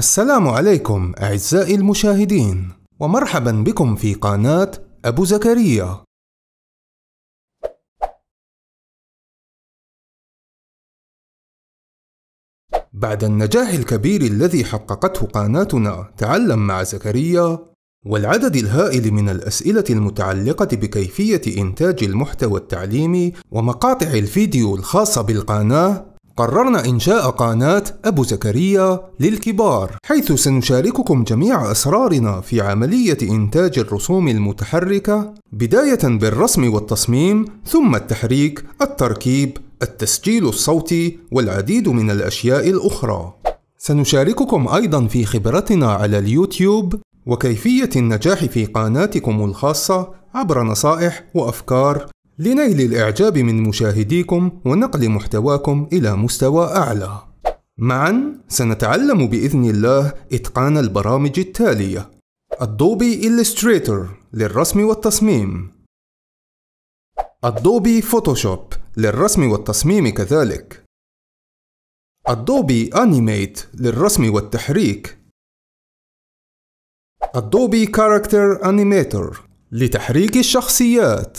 السلام عليكم أعزائي المشاهدين ومرحبا بكم في قناة أبو زكريا بعد النجاح الكبير الذي حققته قناتنا تعلم مع زكريا والعدد الهائل من الأسئلة المتعلقة بكيفية إنتاج المحتوى التعليمي ومقاطع الفيديو الخاصة بالقناة قررنا إنشاء قناة أبو زكريا للكبار حيث سنشارككم جميع أسرارنا في عملية إنتاج الرسوم المتحركة بداية بالرسم والتصميم ثم التحريك، التركيب، التسجيل الصوتي والعديد من الأشياء الأخرى سنشارككم أيضا في خبرتنا على اليوتيوب وكيفية النجاح في قناتكم الخاصة عبر نصائح وأفكار لنيل الإعجاب من مشاهديكم ونقل محتواكم إلى مستوى أعلى. معا سنتعلم بإذن الله إتقان البرامج التالية الدوبي إلستريتور للرسم والتصميم الدوبي فوتوشوب للرسم والتصميم كذلك الدوبي أنيميت للرسم والتحريك الدوبي كاركتر أنيميتور لتحريك الشخصيات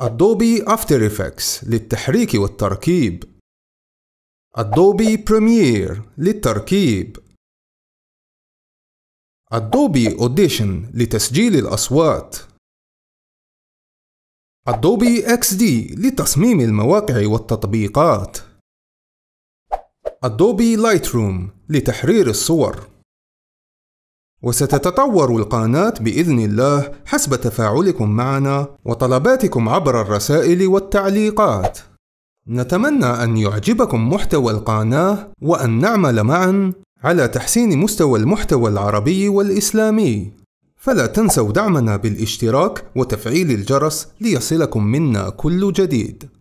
أدوبي أفتر Effects للتحريك والتركيب أدوبي بريمير للتركيب أدوبي أوديشن لتسجيل الأصوات أدوبي إكس دي لتصميم المواقع والتطبيقات أدوبي لايتروم لتحرير الصور وستتطور القناة بإذن الله حسب تفاعلكم معنا وطلباتكم عبر الرسائل والتعليقات. نتمنى أن يعجبكم محتوى القناة وأن نعمل معًا على تحسين مستوى المحتوى العربي والإسلامي. فلا تنسوا دعمنا بالاشتراك وتفعيل الجرس ليصلكم منا كل جديد.